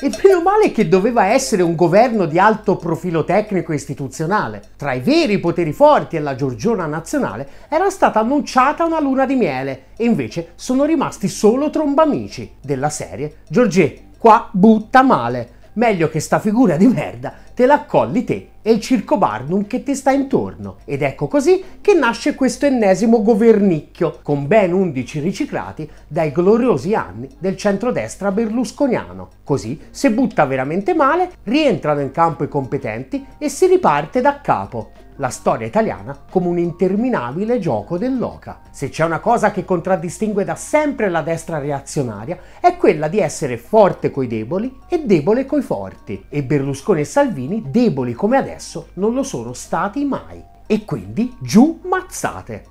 E meno male che doveva essere un governo di alto profilo tecnico e istituzionale. Tra i veri poteri forti e la Giorgiona nazionale era stata annunciata una luna di miele e invece sono rimasti solo trombamici della serie Giorgé, qua butta male. Meglio che sta figura di merda te l'accolli te e il circo barnum che ti sta intorno. Ed ecco così che nasce questo ennesimo governicchio, con ben 11 riciclati dai gloriosi anni del centrodestra berlusconiano. Così, se butta veramente male, rientrano in campo i competenti e si riparte da capo la storia italiana come un interminabile gioco dell'oca. Se c'è una cosa che contraddistingue da sempre la destra reazionaria è quella di essere forte coi deboli e debole coi forti. E Berlusconi e Salvini, deboli come adesso, non lo sono stati mai. E quindi giù mazzate.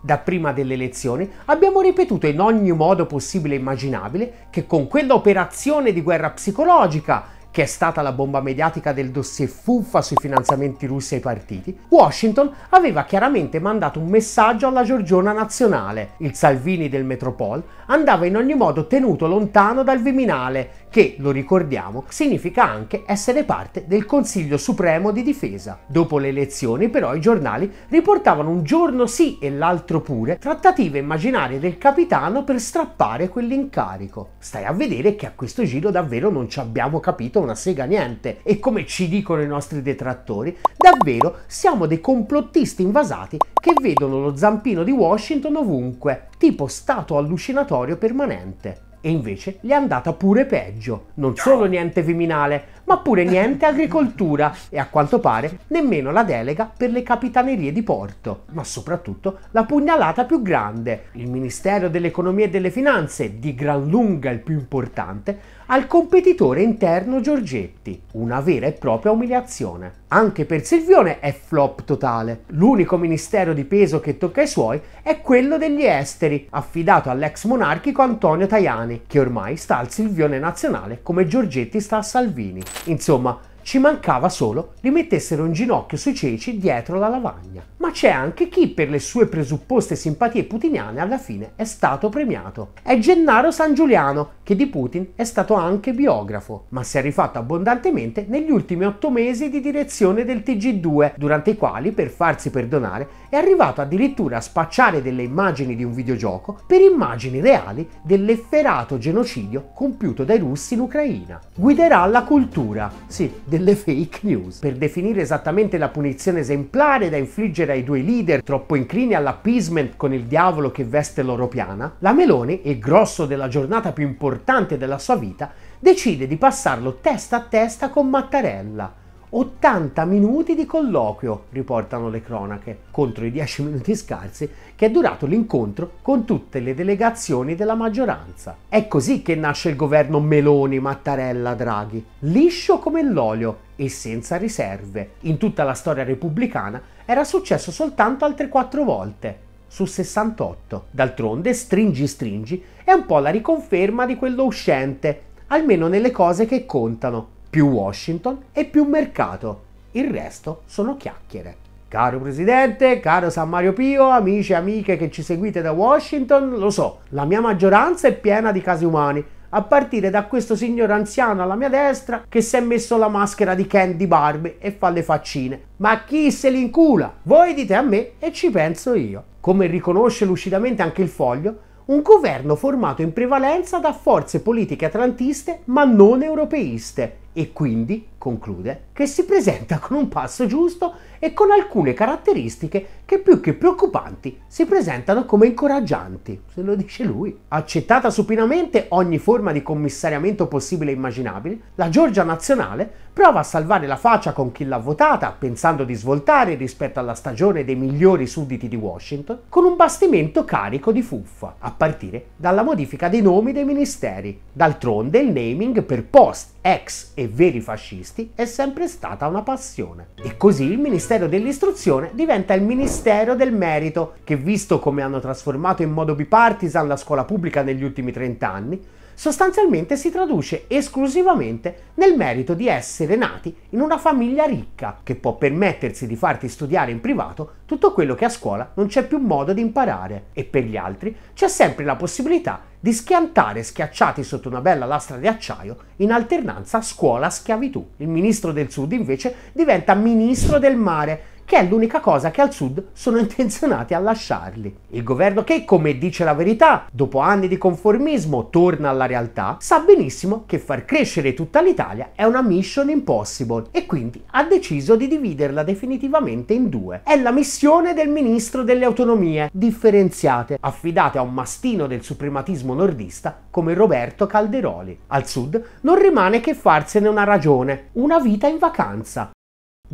Da prima delle elezioni abbiamo ripetuto in ogni modo possibile e immaginabile che con quella operazione di guerra psicologica che è stata la bomba mediatica del dossier fuffa sui finanziamenti russi ai partiti, Washington aveva chiaramente mandato un messaggio alla Giorgiona nazionale. Il Salvini del Metropol andava in ogni modo tenuto lontano dal Viminale che, lo ricordiamo, significa anche essere parte del Consiglio Supremo di Difesa. Dopo le elezioni, però, i giornali riportavano un giorno sì e l'altro pure trattative immaginarie del capitano per strappare quell'incarico. Stai a vedere che a questo giro davvero non ci abbiamo capito una sega niente e come ci dicono i nostri detrattori, davvero siamo dei complottisti invasati che vedono lo zampino di Washington ovunque, tipo stato allucinatorio permanente. E invece gli è andata pure peggio. Non solo niente Viminale, ma pure niente agricoltura e a quanto pare nemmeno la delega per le capitanerie di porto, ma soprattutto la pugnalata più grande. Il Ministero dell'Economia e delle Finanze, di gran lunga il più importante, al competitore interno Giorgetti, una vera e propria umiliazione. Anche per Silvione è flop totale. L'unico ministero di peso che tocca ai suoi è quello degli esteri, affidato all'ex monarchico Antonio Tajani, che ormai sta al Silvione nazionale come Giorgetti sta a Salvini. Insomma, ci mancava solo li mettessero in ginocchio sui ceci dietro la lavagna. Ma c'è anche chi per le sue presupposte simpatie putiniane alla fine è stato premiato. È Gennaro San Giuliano, che di Putin è stato anche biografo, ma si è rifatto abbondantemente negli ultimi otto mesi di direzione del TG2, durante i quali, per farsi perdonare, è arrivato addirittura a spacciare delle immagini di un videogioco per immagini reali dell'efferato genocidio compiuto dai russi in Ucraina. Guiderà la cultura, sì, delle fake news. Per definire esattamente la punizione esemplare da infliggere ai due leader troppo inclini all'appeasement con il diavolo che veste loro piana, la Meloni, il grosso della giornata più importante della sua vita, decide di passarlo testa a testa con Mattarella 80 minuti di colloquio, riportano le cronache, contro i 10 minuti scarsi che è durato l'incontro con tutte le delegazioni della maggioranza. È così che nasce il governo Meloni, Mattarella, Draghi, liscio come l'olio e senza riserve. In tutta la storia repubblicana era successo soltanto altre 4 volte su 68. D'altronde, stringi stringi è un po' la riconferma di quello uscente, almeno nelle cose che contano, più Washington e più mercato. Il resto sono chiacchiere. Caro Presidente, caro San Mario Pio, amici e amiche che ci seguite da Washington, lo so, la mia maggioranza è piena di casi umani, a partire da questo signore anziano alla mia destra che si è messo la maschera di Candy Barbie e fa le faccine. Ma chi se li incula? Voi dite a me e ci penso io. Come riconosce lucidamente anche il foglio, un governo formato in prevalenza da forze politiche atlantiste ma non europeiste e quindi conclude, che si presenta con un passo giusto e con alcune caratteristiche che più che preoccupanti si presentano come incoraggianti, se lo dice lui. Accettata supinamente ogni forma di commissariamento possibile e immaginabile, la Georgia nazionale prova a salvare la faccia con chi l'ha votata, pensando di svoltare rispetto alla stagione dei migliori sudditi di Washington, con un bastimento carico di fuffa, a partire dalla modifica dei nomi dei ministeri. D'altronde il naming per post, ex e veri fascisti testi è sempre stata una passione. E così il Ministero dell'Istruzione diventa il Ministero del Merito, che visto come hanno trasformato in modo bipartisan la scuola pubblica negli ultimi 30 anni, sostanzialmente si traduce esclusivamente nel merito di essere nati in una famiglia ricca che può permettersi di farti studiare in privato tutto quello che a scuola non c'è più modo di imparare e per gli altri c'è sempre la possibilità di schiantare schiacciati sotto una bella lastra di acciaio in alternanza scuola-schiavitù. Il ministro del sud invece diventa ministro del mare che è l'unica cosa che al sud sono intenzionati a lasciarli. Il governo che, come dice la verità, dopo anni di conformismo torna alla realtà, sa benissimo che far crescere tutta l'Italia è una mission impossible e quindi ha deciso di dividerla definitivamente in due. È la missione del ministro delle autonomie differenziate, affidate a un mastino del suprematismo nordista come Roberto Calderoli. Al sud non rimane che farsene una ragione, una vita in vacanza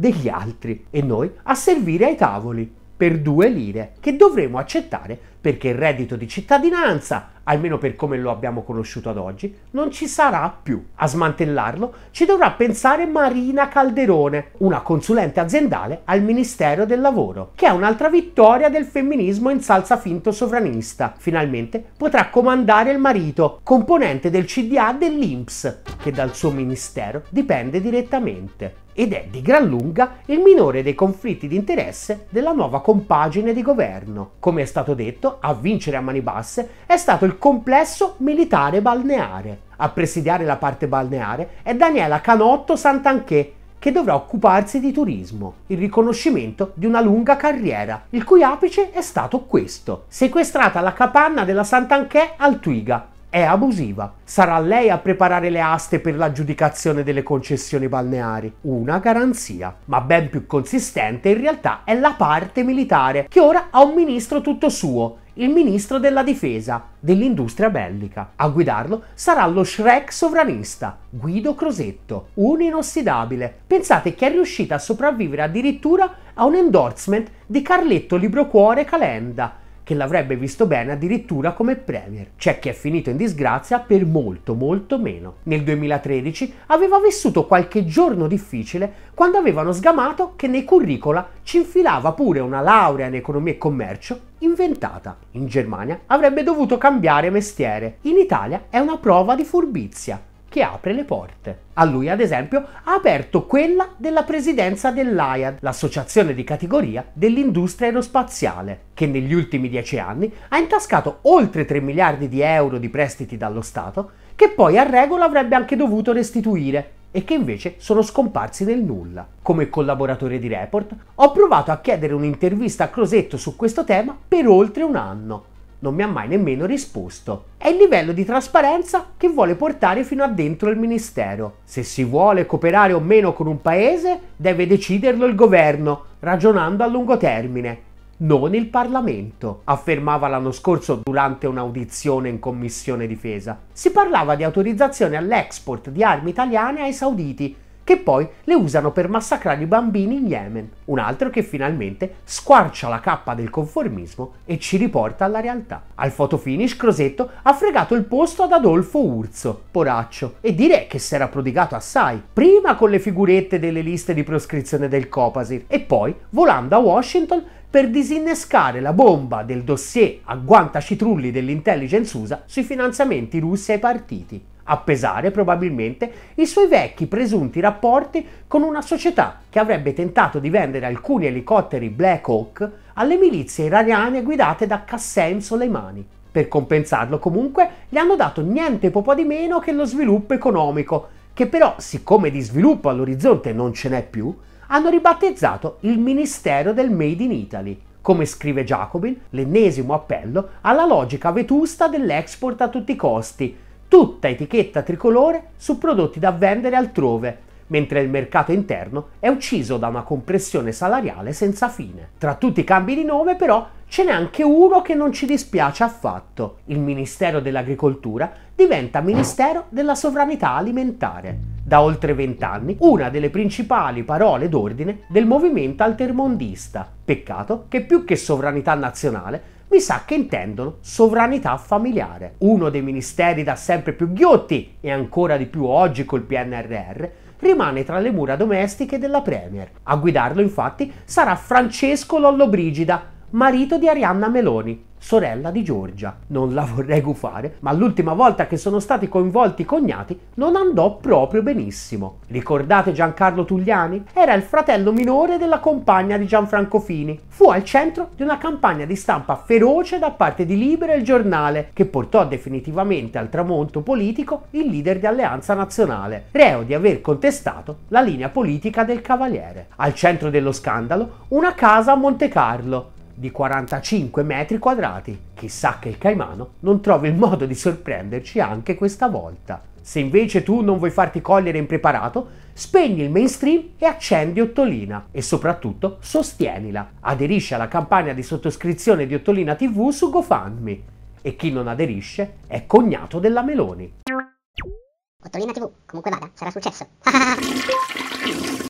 degli altri e noi a servire ai tavoli per due lire che dovremo accettare perché il reddito di cittadinanza, almeno per come lo abbiamo conosciuto ad oggi, non ci sarà più. A smantellarlo ci dovrà pensare Marina Calderone, una consulente aziendale al Ministero del Lavoro, che è un'altra vittoria del femminismo in salsa finto sovranista. Finalmente potrà comandare il marito, componente del CDA dell'INPS, che dal suo ministero dipende direttamente ed è di gran lunga il minore dei conflitti di interesse della nuova compagine di governo. Come è stato detto, a vincere a mani basse è stato il complesso militare balneare. A presidiare la parte balneare è Daniela Canotto Santanché, che dovrà occuparsi di turismo, il riconoscimento di una lunga carriera, il cui apice è stato questo, sequestrata la capanna della Santanché al Tuiga, è abusiva. Sarà lei a preparare le aste per l'aggiudicazione delle concessioni balneari. Una garanzia. Ma ben più consistente in realtà è la parte militare, che ora ha un ministro tutto suo, il ministro della difesa dell'industria bellica. A guidarlo sarà lo Shrek sovranista, Guido Crosetto, un inossidabile. Pensate che è riuscita a sopravvivere addirittura a un endorsement di Carletto Librocuore Calenda, che l'avrebbe visto bene addirittura come premier. C'è chi è finito in disgrazia per molto molto meno. Nel 2013 aveva vissuto qualche giorno difficile quando avevano sgamato che nei curricula ci infilava pure una laurea in economia e commercio inventata. In Germania avrebbe dovuto cambiare mestiere. In Italia è una prova di furbizia che apre le porte. A lui, ad esempio, ha aperto quella della presidenza dell'AIAD, l'associazione di categoria dell'industria aerospaziale, che negli ultimi dieci anni ha intascato oltre 3 miliardi di euro di prestiti dallo Stato, che poi a regola avrebbe anche dovuto restituire e che invece sono scomparsi nel nulla. Come collaboratore di Report, ho provato a chiedere un'intervista a Crosetto su questo tema per oltre un anno, non mi ha mai nemmeno risposto. È il livello di trasparenza che vuole portare fino a dentro il ministero. Se si vuole cooperare o meno con un paese, deve deciderlo il governo, ragionando a lungo termine, non il Parlamento, affermava l'anno scorso durante un'audizione in Commissione Difesa. Si parlava di autorizzazione all'export di armi italiane ai sauditi che poi le usano per massacrare i bambini in Yemen. Un altro che finalmente squarcia la cappa del conformismo e ci riporta alla realtà. Al fotofinish Crosetto ha fregato il posto ad Adolfo Urso, poraccio, e direi che si era prodigato assai, prima con le figurette delle liste di proscrizione del Copasir e poi volando a Washington per disinnescare la bomba del dossier a guanta citrulli dell'intelligence USA sui finanziamenti russi ai partiti a pesare probabilmente i suoi vecchi presunti rapporti con una società che avrebbe tentato di vendere alcuni elicotteri Black Hawk alle milizie iraniane guidate da Qassem Soleimani. Per compensarlo comunque gli hanno dato niente po' di meno che lo sviluppo economico, che però siccome di sviluppo all'orizzonte non ce n'è più, hanno ribattezzato il Ministero del Made in Italy, come scrive Jacobin, l'ennesimo appello alla logica vetusta dell'export a tutti i costi, tutta etichetta tricolore su prodotti da vendere altrove, mentre il mercato interno è ucciso da una compressione salariale senza fine. Tra tutti i cambi di nome però ce n'è anche uno che non ci dispiace affatto. Il Ministero dell'Agricoltura diventa Ministero della Sovranità Alimentare. Da oltre vent'anni una delle principali parole d'ordine del movimento altermondista. Peccato che più che sovranità nazionale mi sa che intendono sovranità familiare. Uno dei ministeri da sempre più ghiotti e ancora di più oggi col PNRR rimane tra le mura domestiche della Premier. A guidarlo infatti sarà Francesco Lollobrigida, marito di Arianna Meloni, sorella di Giorgia. Non la vorrei gufare, ma l'ultima volta che sono stati coinvolti i cognati non andò proprio benissimo. Ricordate Giancarlo Tugliani? Era il fratello minore della compagna di Gianfranco Fini. Fu al centro di una campagna di stampa feroce da parte di Libero e il Giornale, che portò definitivamente al tramonto politico il leader di Alleanza Nazionale, reo di aver contestato la linea politica del cavaliere. Al centro dello scandalo, una casa a Monte Carlo, di 45 metri quadrati. Chissà che il Caimano non trovi il modo di sorprenderci anche questa volta. Se invece tu non vuoi farti cogliere impreparato, spegni il mainstream e accendi Ottolina e soprattutto sostienila. Aderisci alla campagna di sottoscrizione di Ottolina TV su GoFundMe e chi non aderisce è cognato della Meloni. Ottolina TV, comunque vada, sarà successo.